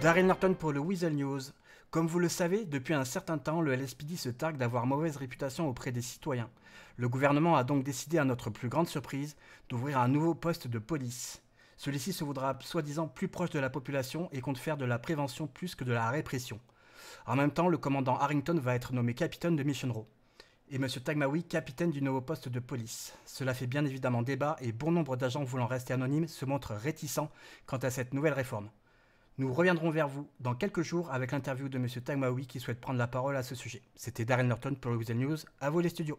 Darren Norton pour le Weasel News. Comme vous le savez, depuis un certain temps, le LSPD se targue d'avoir mauvaise réputation auprès des citoyens. Le gouvernement a donc décidé, à notre plus grande surprise, d'ouvrir un nouveau poste de police. Celui-ci se voudra soi-disant plus proche de la population et compte faire de la prévention plus que de la répression. En même temps, le commandant Harrington va être nommé capitaine de Mission Row. Et M. Tagmawi, capitaine du nouveau poste de police. Cela fait bien évidemment débat et bon nombre d'agents voulant rester anonymes se montrent réticents quant à cette nouvelle réforme. Nous reviendrons vers vous dans quelques jours avec l'interview de M. Tagmaoui qui souhaite prendre la parole à ce sujet. C'était Darren Norton pour le News. À vous les studios.